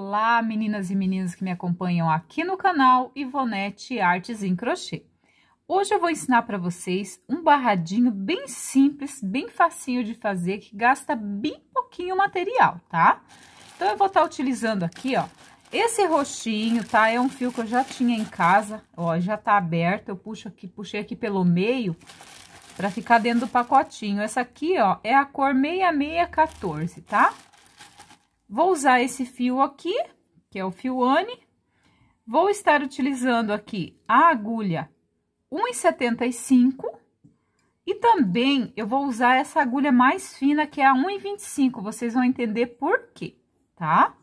Olá, meninas e meninos que me acompanham aqui no canal Ivonete Artes em Crochê. Hoje eu vou ensinar para vocês um barradinho bem simples, bem facinho de fazer, que gasta bem pouquinho material, tá? Então, eu vou estar tá utilizando aqui, ó, esse roxinho, tá? É um fio que eu já tinha em casa, ó, já tá aberto, eu puxo aqui, puxei aqui pelo meio, para ficar dentro do pacotinho. Essa aqui, ó, é a cor 6614, tá? Tá? Vou usar esse fio aqui, que é o fio ANI. Vou estar utilizando aqui a agulha 1,75 e também eu vou usar essa agulha mais fina, que é a 1,25, vocês vão entender por quê, tá?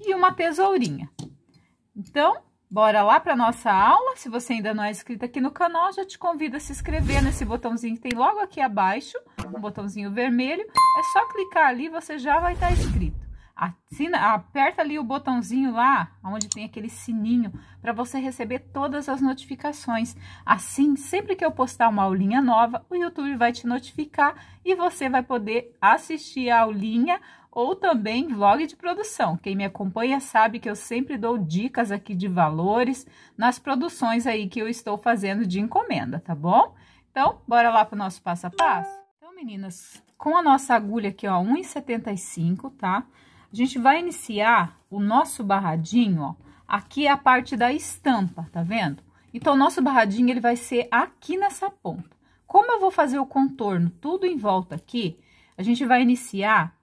E uma tesourinha. Então, bora lá para nossa aula. Se você ainda não é inscrito aqui no canal, já te convido a se inscrever nesse botãozinho que tem logo aqui abaixo, um botãozinho vermelho. É só clicar ali, você já vai estar tá inscrito. Assina, aperta ali o botãozinho lá, onde tem aquele sininho, para você receber todas as notificações. Assim, sempre que eu postar uma aulinha nova, o YouTube vai te notificar e você vai poder assistir a aulinha ou também vlog de produção. Quem me acompanha sabe que eu sempre dou dicas aqui de valores nas produções aí que eu estou fazendo de encomenda, tá bom? Então, bora lá para o nosso passo a passo? Então, meninas, com a nossa agulha aqui, ó, 1,75, tá? Tá? A gente vai iniciar o nosso barradinho, ó. Aqui é a parte da estampa, tá vendo? Então, o nosso barradinho, ele vai ser aqui nessa ponta. Como eu vou fazer o contorno tudo em volta aqui, a gente vai iniciar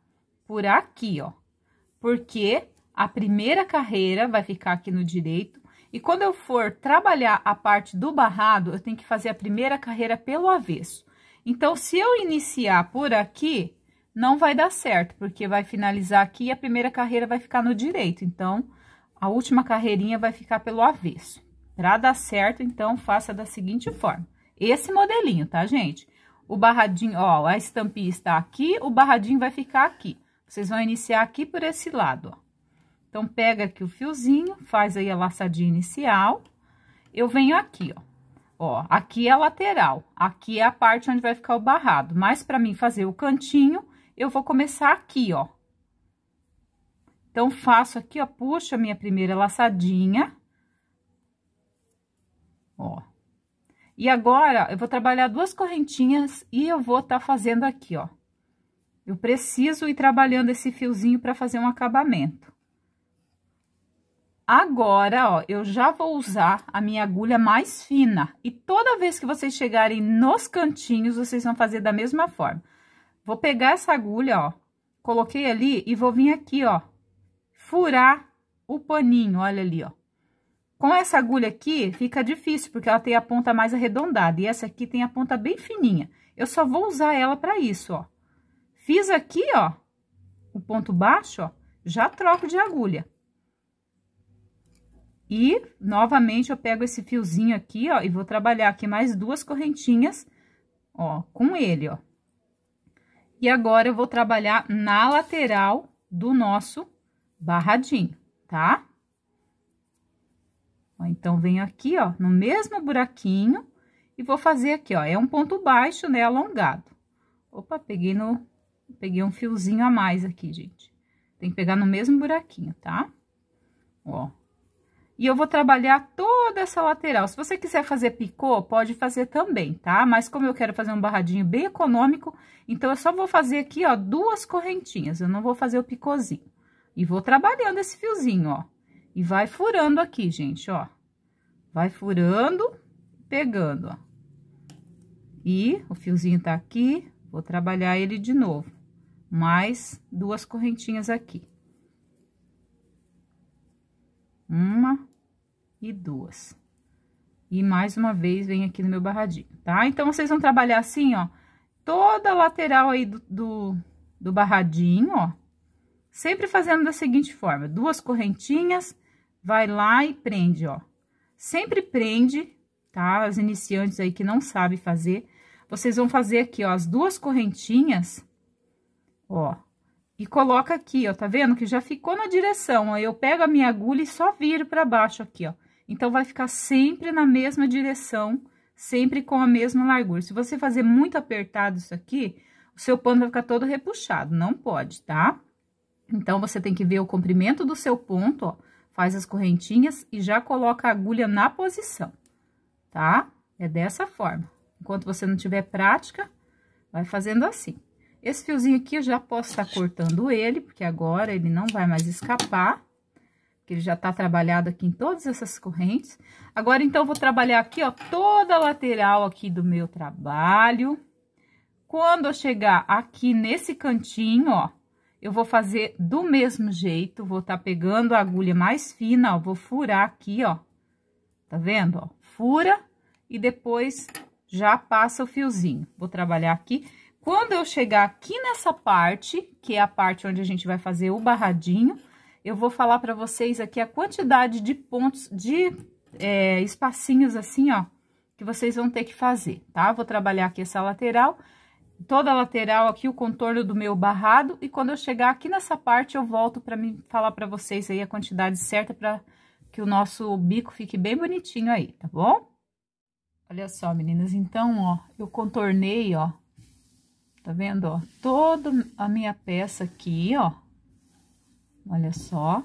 por aqui, ó. Porque a primeira carreira vai ficar aqui no direito. E quando eu for trabalhar a parte do barrado, eu tenho que fazer a primeira carreira pelo avesso. Então, se eu iniciar por aqui, não vai dar certo, porque vai finalizar aqui e a primeira carreira vai ficar no direito. Então, a última carreirinha vai ficar pelo avesso. pra dar certo, então, faça da seguinte forma. Esse modelinho, tá, gente? O barradinho, ó, a estampinha está aqui, o barradinho vai ficar aqui. Vocês vão iniciar aqui por esse lado, ó. Então, pega aqui o fiozinho, faz aí a laçadinha inicial. Eu venho aqui, ó. Ó, aqui é a lateral, aqui é a parte onde vai ficar o barrado. Mas, para mim fazer o cantinho, eu vou começar aqui, ó. Então, faço aqui, ó, puxo a minha primeira laçadinha. Ó. E agora, eu vou trabalhar duas correntinhas e eu vou tá fazendo aqui, ó. Eu preciso ir trabalhando esse fiozinho para fazer um acabamento. Agora, ó, eu já vou usar a minha agulha mais fina. E toda vez que vocês chegarem nos cantinhos, vocês vão fazer da mesma forma. Vou pegar essa agulha, ó, coloquei ali e vou vir aqui, ó, furar o paninho, olha ali, ó. Com essa agulha aqui, fica difícil, porque ela tem a ponta mais arredondada, e essa aqui tem a ponta bem fininha. Eu só vou usar ela pra isso, ó. Fiz aqui, ó, o ponto baixo, ó, já troco de agulha. E, novamente, eu pego esse fiozinho aqui, ó, e vou trabalhar aqui mais duas correntinhas, ó, com ele, ó. E agora, eu vou trabalhar na lateral do nosso barradinho, tá? Ó, então, venho aqui, ó, no mesmo buraquinho e vou fazer aqui, ó, é um ponto baixo, né, alongado. Opa, peguei no... peguei um fiozinho a mais aqui, gente. Tem que pegar no mesmo buraquinho, tá? Ó, e eu vou trabalhar toda essa lateral. Se você quiser fazer picô, pode fazer também, tá? Mas como eu quero fazer um barradinho bem econômico, então eu só vou fazer aqui, ó, duas correntinhas. Eu não vou fazer o picôzinho. E vou trabalhando esse fiozinho, ó. E vai furando aqui, gente, ó. Vai furando, pegando, ó. E o fiozinho tá aqui, vou trabalhar ele de novo. Mais duas correntinhas aqui. Uma, e duas. E mais uma vez, vem aqui no meu barradinho, tá? Então, vocês vão trabalhar assim, ó, toda a lateral aí do, do, do barradinho, ó. Sempre fazendo da seguinte forma, duas correntinhas, vai lá e prende, ó. Sempre prende, tá? As iniciantes aí que não sabem fazer, vocês vão fazer aqui, ó, as duas correntinhas, ó, e coloca aqui, ó, tá vendo que já ficou na direção, ó, eu pego a minha agulha e só viro pra baixo aqui, ó, então, vai ficar sempre na mesma direção, sempre com a mesma largura. Se você fazer muito apertado isso aqui, o seu pano vai ficar todo repuxado, não pode, tá? Então, você tem que ver o comprimento do seu ponto, ó, faz as correntinhas e já coloca a agulha na posição, tá? É dessa forma. Enquanto você não tiver prática, vai fazendo assim. Esse fiozinho aqui eu já posso estar tá cortando ele, porque agora ele não vai mais escapar que ele já tá trabalhado aqui em todas essas correntes. Agora, então, vou trabalhar aqui, ó, toda a lateral aqui do meu trabalho. Quando eu chegar aqui nesse cantinho, ó, eu vou fazer do mesmo jeito, vou tá pegando a agulha mais fina, ó, vou furar aqui, ó, tá vendo, ó, fura e depois já passa o fiozinho. Vou trabalhar aqui. Quando eu chegar aqui nessa parte, que é a parte onde a gente vai fazer o barradinho, eu vou falar para vocês aqui a quantidade de pontos, de é, espacinhos assim, ó, que vocês vão ter que fazer, tá? Vou trabalhar aqui essa lateral, toda a lateral aqui, o contorno do meu barrado, e quando eu chegar aqui nessa parte, eu volto para me falar para vocês aí a quantidade certa para que o nosso bico fique bem bonitinho aí, tá bom? Olha só, meninas, então, ó, eu contornei, ó, tá vendo, ó, toda a minha peça aqui, ó, olha só.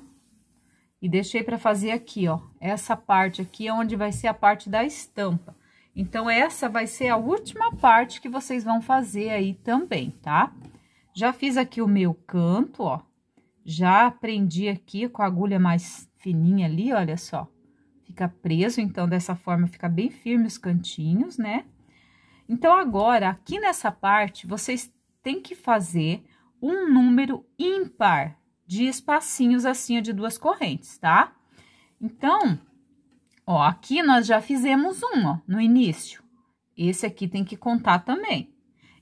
E deixei para fazer aqui, ó, essa parte aqui é onde vai ser a parte da estampa. Então, essa vai ser a última parte que vocês vão fazer aí também, tá? Já fiz aqui o meu canto, ó. Já prendi aqui com a agulha mais fininha ali, olha só. Fica preso, então, dessa forma fica bem firme os cantinhos, né? Então, agora, aqui nessa parte, vocês têm que fazer um número ímpar de espacinhos assim, de duas correntes, tá? Então, ó, aqui nós já fizemos um, ó, no início. Esse aqui tem que contar também.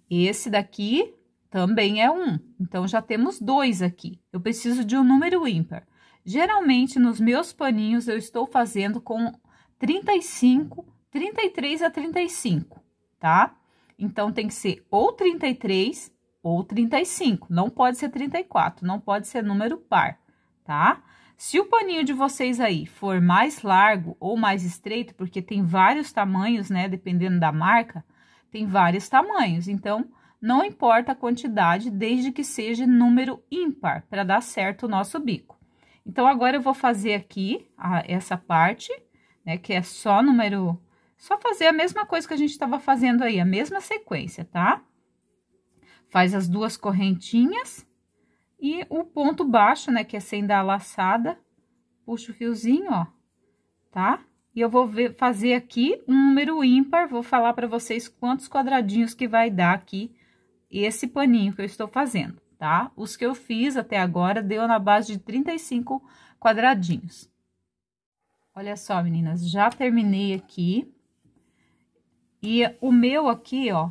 Esse daqui também é um, então já temos dois aqui. Eu preciso de um número ímpar. Geralmente, nos meus paninhos, eu estou fazendo com 35, 33 a 35, tá? Então, tem que ser ou 33 ou 35. Não pode ser 34, não pode ser número par, tá? Se o paninho de vocês aí for mais largo ou mais estreito, porque tem vários tamanhos, né? Dependendo da marca, tem vários tamanhos. Então, não importa a quantidade, desde que seja número ímpar, para dar certo o nosso bico. Então, agora eu vou fazer aqui a, essa parte, né? Que é só número... Só fazer a mesma coisa que a gente estava fazendo aí, a mesma sequência, tá? Tá? faz as duas correntinhas e o ponto baixo, né, que é sem dar laçada, puxa o fiozinho, ó, tá? E eu vou ver, fazer aqui um número ímpar, vou falar para vocês quantos quadradinhos que vai dar aqui esse paninho que eu estou fazendo, tá? Os que eu fiz até agora deu na base de 35 quadradinhos. Olha só, meninas, já terminei aqui. E o meu aqui, ó,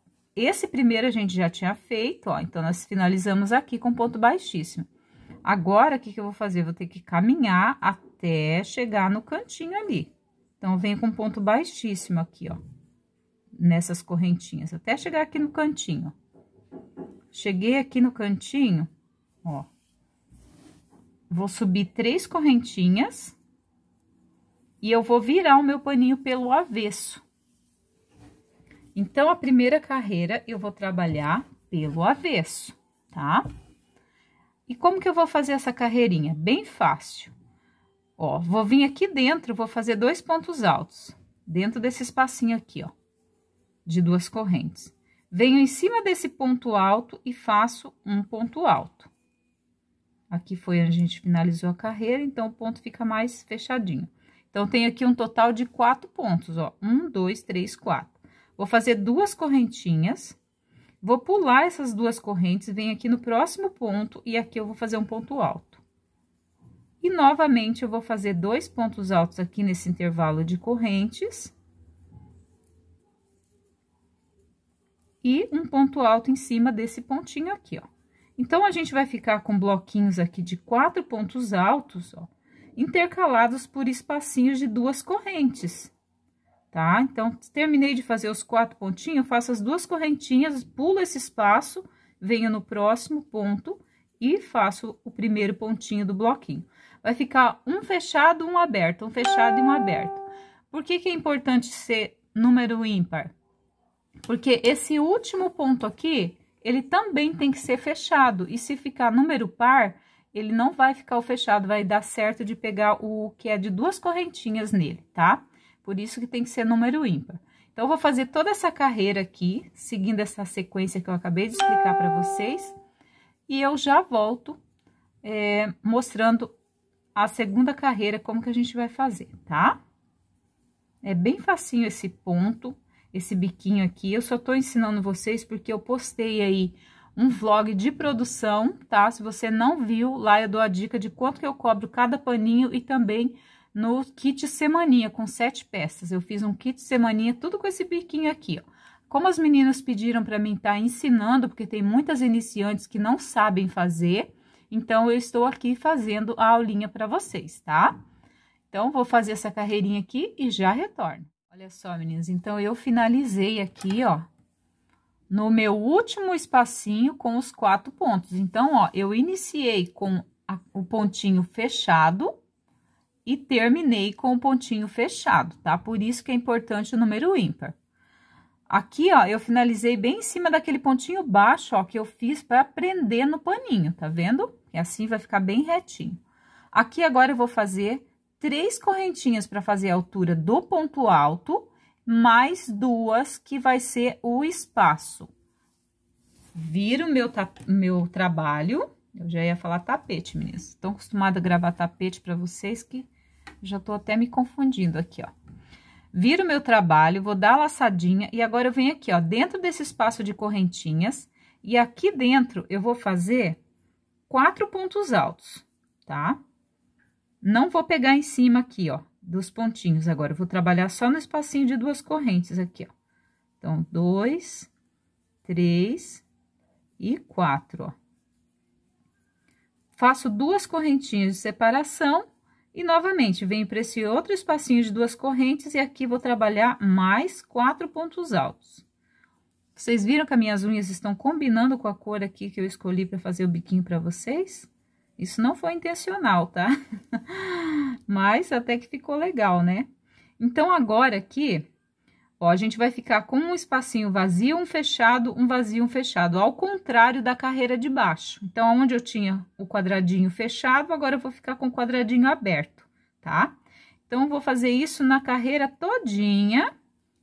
Esse primeiro a gente já tinha feito, ó, então nós finalizamos aqui com ponto baixíssimo. Agora, o que, que eu vou fazer? Eu vou ter que caminhar até chegar no cantinho ali. Então, venho com ponto baixíssimo aqui, ó, nessas correntinhas, até chegar aqui no cantinho. Cheguei aqui no cantinho, ó, vou subir três correntinhas e eu vou virar o meu paninho pelo avesso. Então, a primeira carreira eu vou trabalhar pelo avesso, tá? E como que eu vou fazer essa carreirinha? Bem fácil. Ó, vou vir aqui dentro, vou fazer dois pontos altos, dentro desse espacinho aqui, ó, de duas correntes. Venho em cima desse ponto alto e faço um ponto alto. Aqui foi onde a gente finalizou a carreira, então o ponto fica mais fechadinho. Então, tem aqui um total de quatro pontos, ó. Um, dois, três, quatro. Vou fazer duas correntinhas, vou pular essas duas correntes, vem aqui no próximo ponto e aqui eu vou fazer um ponto alto. E novamente eu vou fazer dois pontos altos aqui nesse intervalo de correntes. E um ponto alto em cima desse pontinho aqui, ó. Então, a gente vai ficar com bloquinhos aqui de quatro pontos altos, ó, intercalados por espacinhos de duas correntes tá? Então, terminei de fazer os quatro pontinhos, faço as duas correntinhas, pulo esse espaço, venho no próximo ponto e faço o primeiro pontinho do bloquinho. Vai ficar um fechado, um aberto, um fechado e um aberto. Por que que é importante ser número ímpar? Porque esse último ponto aqui, ele também tem que ser fechado. E se ficar número par, ele não vai ficar o fechado, vai dar certo de pegar o que é de duas correntinhas nele, tá? Por isso que tem que ser número ímpar. Então, eu vou fazer toda essa carreira aqui, seguindo essa sequência que eu acabei de explicar para vocês. E eu já volto é, mostrando a segunda carreira, como que a gente vai fazer, tá? É bem facinho esse ponto, esse biquinho aqui. Eu só tô ensinando vocês porque eu postei aí um vlog de produção, tá? Se você não viu, lá eu dou a dica de quanto que eu cobro cada paninho e também no kit semaninha com sete peças. Eu fiz um kit semaninha tudo com esse biquinho aqui, ó. Como as meninas pediram para mim estar tá ensinando, porque tem muitas iniciantes que não sabem fazer, então eu estou aqui fazendo a aulinha para vocês, tá? Então, vou fazer essa carreirinha aqui e já retorno. Olha só, meninas, então eu finalizei aqui, ó, no meu último espacinho com os quatro pontos. Então, ó, eu iniciei com a, o pontinho fechado, e terminei com o pontinho fechado, tá? Por isso que é importante o número ímpar. Aqui, ó, eu finalizei bem em cima daquele pontinho baixo, ó, que eu fiz para prender no paninho, tá vendo? E assim vai ficar bem retinho. Aqui agora eu vou fazer três correntinhas para fazer a altura do ponto alto, mais duas que vai ser o espaço. Viro meu, meu trabalho eu já ia falar tapete, meninas. Estão acostumada a gravar tapete para vocês que já tô até me confundindo aqui, ó. Viro meu trabalho, vou dar a laçadinha e agora eu venho aqui, ó, dentro desse espaço de correntinhas. E aqui dentro eu vou fazer quatro pontos altos, tá? Não vou pegar em cima aqui, ó, dos pontinhos agora. Eu vou trabalhar só no espacinho de duas correntes aqui, ó. Então, dois, três e quatro, ó faço duas correntinhas de separação e novamente venho para esse outro espacinho de duas correntes e aqui vou trabalhar mais quatro pontos altos. Vocês viram que as minhas unhas estão combinando com a cor aqui que eu escolhi para fazer o biquinho para vocês? Isso não foi intencional, tá? Mas até que ficou legal, né? Então, agora aqui, Ó, a gente vai ficar com um espacinho vazio, um fechado, um vazio, um fechado, ao contrário da carreira de baixo. Então, onde eu tinha o quadradinho fechado, agora eu vou ficar com o quadradinho aberto, tá? Então, vou fazer isso na carreira todinha,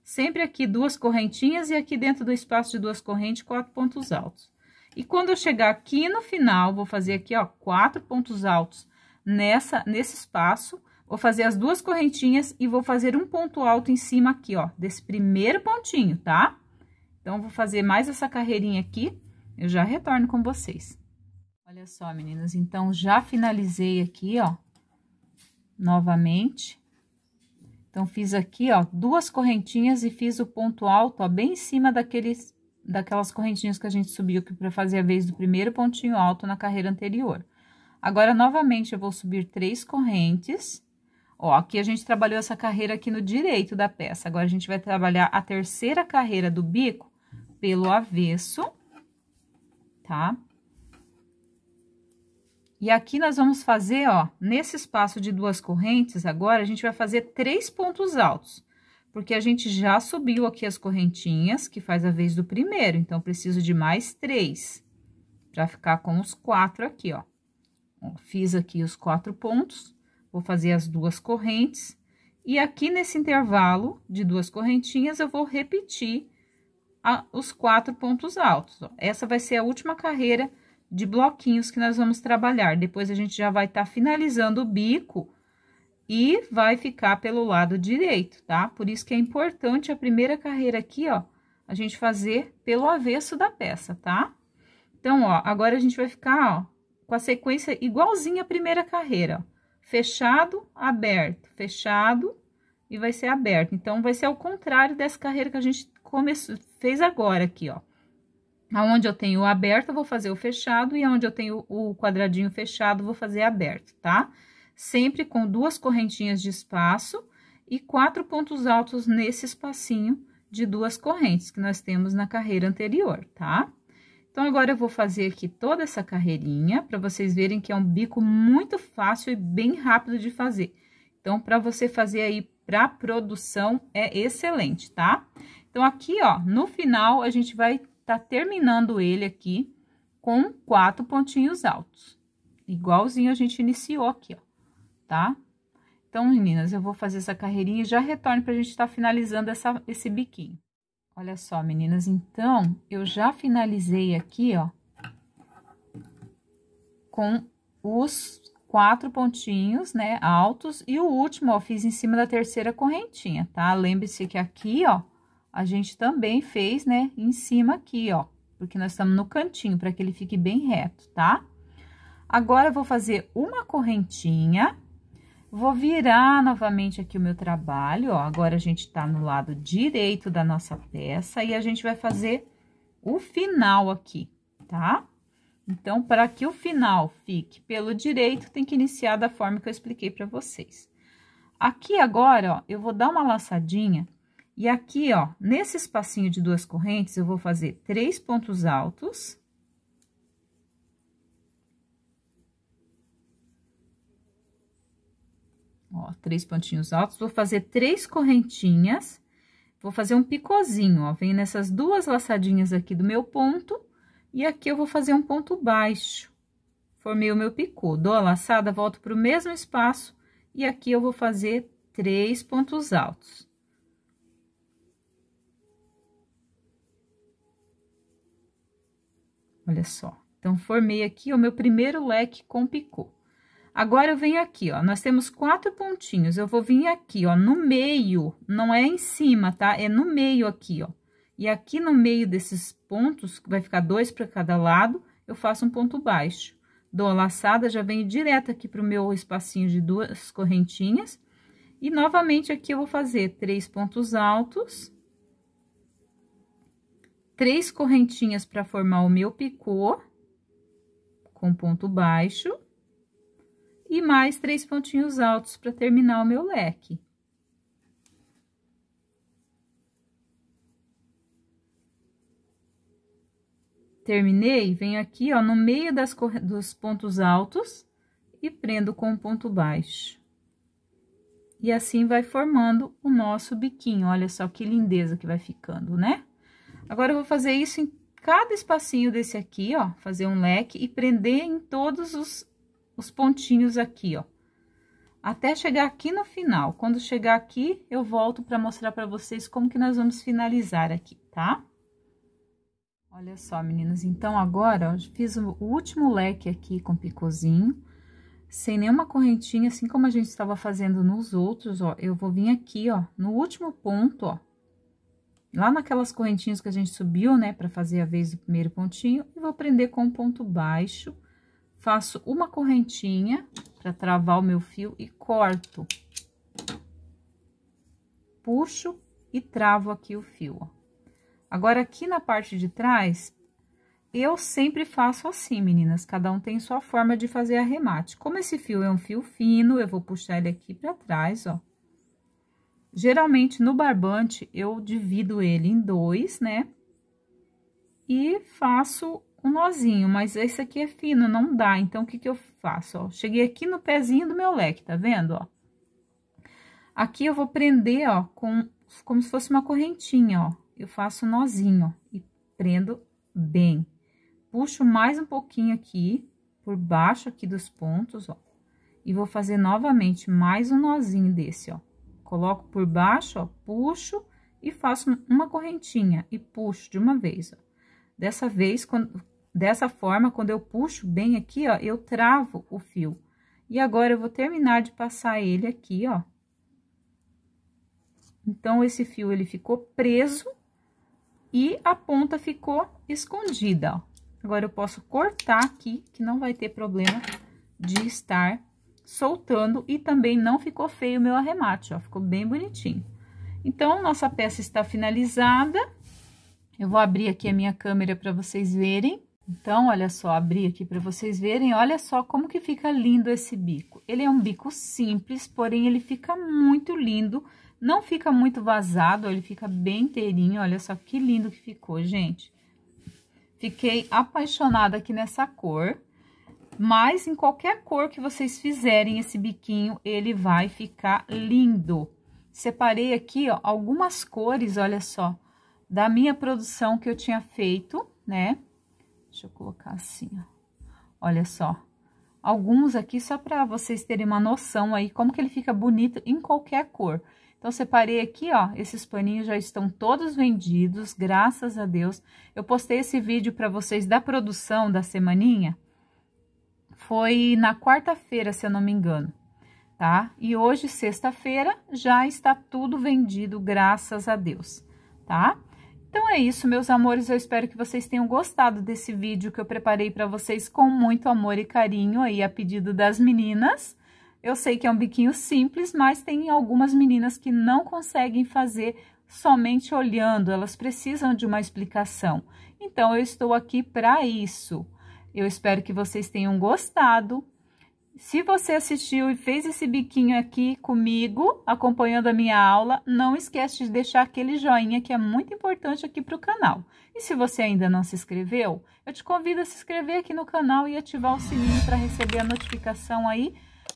sempre aqui duas correntinhas e aqui dentro do espaço de duas correntes, quatro pontos altos. E quando eu chegar aqui no final, vou fazer aqui, ó, quatro pontos altos nessa, nesse espaço, Vou fazer as duas correntinhas e vou fazer um ponto alto em cima aqui, ó, desse primeiro pontinho, tá? Então, vou fazer mais essa carreirinha aqui, eu já retorno com vocês. Olha só, meninas, então, já finalizei aqui, ó, novamente. Então, fiz aqui, ó, duas correntinhas e fiz o ponto alto, ó, bem em cima daqueles, daquelas correntinhas que a gente subiu aqui para fazer a vez do primeiro pontinho alto na carreira anterior. Agora, novamente, eu vou subir três correntes Ó, aqui a gente trabalhou essa carreira aqui no direito da peça. Agora, a gente vai trabalhar a terceira carreira do bico pelo avesso, tá? E aqui nós vamos fazer, ó, nesse espaço de duas correntes, agora, a gente vai fazer três pontos altos. Porque a gente já subiu aqui as correntinhas, que faz a vez do primeiro. Então, preciso de mais três, pra ficar com os quatro aqui, ó. ó fiz aqui os quatro pontos Vou fazer as duas correntes. E aqui nesse intervalo de duas correntinhas, eu vou repetir a, os quatro pontos altos. Ó. Essa vai ser a última carreira de bloquinhos que nós vamos trabalhar. Depois, a gente já vai estar tá finalizando o bico e vai ficar pelo lado direito, tá? Por isso que é importante a primeira carreira aqui, ó, a gente fazer pelo avesso da peça, tá? Então, ó, agora a gente vai ficar, ó, com a sequência igualzinha à primeira carreira, ó fechado, aberto, fechado e vai ser aberto. Então, vai ser ao contrário dessa carreira que a gente começou, fez agora aqui, ó. Aonde eu tenho o aberto, eu vou fazer o fechado, e aonde eu tenho o quadradinho fechado, vou fazer aberto, tá? Sempre com duas correntinhas de espaço e quatro pontos altos nesse espacinho de duas correntes que nós temos na carreira anterior, tá? Então, agora eu vou fazer aqui toda essa carreirinha, para vocês verem que é um bico muito fácil e bem rápido de fazer. Então, para você fazer aí para produção, é excelente, tá? Então, aqui, ó, no final, a gente vai tá terminando ele aqui com quatro pontinhos altos. Igualzinho a gente iniciou aqui, ó, tá? Então, meninas, eu vou fazer essa carreirinha e já retorno para a gente estar tá finalizando essa, esse biquinho. Olha só, meninas, então, eu já finalizei aqui, ó, com os quatro pontinhos, né, altos, e o último, ó, fiz em cima da terceira correntinha, tá? Lembre-se que aqui, ó, a gente também fez, né, em cima aqui, ó, porque nós estamos no cantinho, para que ele fique bem reto, tá? Agora, eu vou fazer uma correntinha Vou virar novamente aqui o meu trabalho, ó. Agora, a gente tá no lado direito da nossa peça e a gente vai fazer o final aqui, tá? Então, para que o final fique pelo direito, tem que iniciar da forma que eu expliquei para vocês. Aqui agora, ó, eu vou dar uma laçadinha e aqui, ó, nesse espacinho de duas correntes, eu vou fazer três pontos altos ó, três pontinhos altos, vou fazer três correntinhas, vou fazer um picôzinho, ó, vem nessas duas laçadinhas aqui do meu ponto, e aqui eu vou fazer um ponto baixo, formei o meu picô, dou a laçada, volto para o mesmo espaço, e aqui eu vou fazer três pontos altos. Olha só. Então, formei aqui o meu primeiro leque com picô. Agora, eu venho aqui, ó, nós temos quatro pontinhos, eu vou vir aqui, ó, no meio, não é em cima, tá? É no meio aqui, ó. E aqui no meio desses pontos, vai ficar dois para cada lado, eu faço um ponto baixo. Dou a laçada, já venho direto aqui pro meu espacinho de duas correntinhas. E, novamente, aqui eu vou fazer três pontos altos. Três correntinhas para formar o meu picô, com ponto baixo e mais três pontinhos altos para terminar o meu leque. Terminei, venho aqui, ó, no meio das, dos pontos altos e prendo com um ponto baixo. E assim vai formando o nosso biquinho. Olha só que lindeza que vai ficando, né? Agora, eu vou fazer isso em cada espacinho desse aqui, ó, fazer um leque e prender em todos os os pontinhos aqui, ó. Até chegar aqui no final. Quando chegar aqui, eu volto para mostrar para vocês como que nós vamos finalizar aqui, tá? Olha só, meninas. Então, agora, eu fiz o último leque aqui com picôzinho. Sem nenhuma correntinha, assim como a gente estava fazendo nos outros, ó. Eu vou vir aqui, ó, no último ponto, ó. Lá naquelas correntinhas que a gente subiu, né, para fazer a vez do primeiro pontinho. E vou prender com um ponto baixo faço uma correntinha para travar o meu fio e corto. Puxo e travo aqui o fio, ó. Agora, aqui na parte de trás, eu sempre faço assim, meninas. Cada um tem sua forma de fazer arremate. Como esse fio é um fio fino, eu vou puxar ele aqui para trás, ó. Geralmente, no barbante, eu divido ele em dois, né? E faço um nozinho, mas esse aqui é fino, não dá. Então, o que que eu faço, ó? Cheguei aqui no pezinho do meu leque, tá vendo, ó? Aqui eu vou prender, ó, com, como se fosse uma correntinha, ó. Eu faço um nozinho, ó, e prendo bem. Puxo mais um pouquinho aqui, por baixo aqui dos pontos, ó. E vou fazer novamente mais um nozinho desse, ó. Coloco por baixo, ó, puxo e faço uma correntinha e puxo de uma vez, ó. Dessa vez, quando, Dessa forma, quando eu puxo bem aqui, ó, eu travo o fio. E agora, eu vou terminar de passar ele aqui, ó. Então, esse fio, ele ficou preso e a ponta ficou escondida, ó. Agora, eu posso cortar aqui, que não vai ter problema de estar soltando e também não ficou feio o meu arremate, ó, ficou bem bonitinho. Então, nossa peça está finalizada. Eu vou abrir aqui a minha câmera para vocês verem. Então, olha só, abri aqui para vocês verem, olha só como que fica lindo esse bico. Ele é um bico simples, porém ele fica muito lindo, não fica muito vazado, ele fica bem inteirinho, olha só que lindo que ficou, gente. Fiquei apaixonada aqui nessa cor, mas em qualquer cor que vocês fizerem esse biquinho, ele vai ficar lindo. Separei aqui, ó, algumas cores, olha só, da minha produção que eu tinha feito, né? Deixa eu colocar assim, ó. Olha só. Alguns aqui só para vocês terem uma noção aí como que ele fica bonito em qualquer cor. Então, separei aqui, ó, esses paninhos já estão todos vendidos, graças a Deus. Eu postei esse vídeo para vocês da produção da semaninha. Foi na quarta-feira, se eu não me engano, tá? E hoje, sexta-feira, já está tudo vendido, graças a Deus, tá? Então é isso, meus amores, eu espero que vocês tenham gostado desse vídeo que eu preparei para vocês com muito amor e carinho aí a pedido das meninas. Eu sei que é um biquinho simples, mas tem algumas meninas que não conseguem fazer somente olhando, elas precisam de uma explicação. Então eu estou aqui para isso. Eu espero que vocês tenham gostado. Se você assistiu e fez esse biquinho aqui comigo, acompanhando a minha aula, não esquece de deixar aquele joinha que é muito importante aqui para o canal. E se você ainda não se inscreveu, eu te convido a se inscrever aqui no canal e ativar o sininho para receber a notificação aí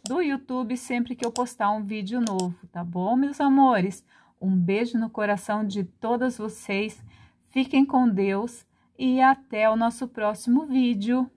do YouTube sempre que eu postar um vídeo novo, tá bom, meus amores? Um beijo no coração de todas vocês, fiquem com Deus e até o nosso próximo vídeo.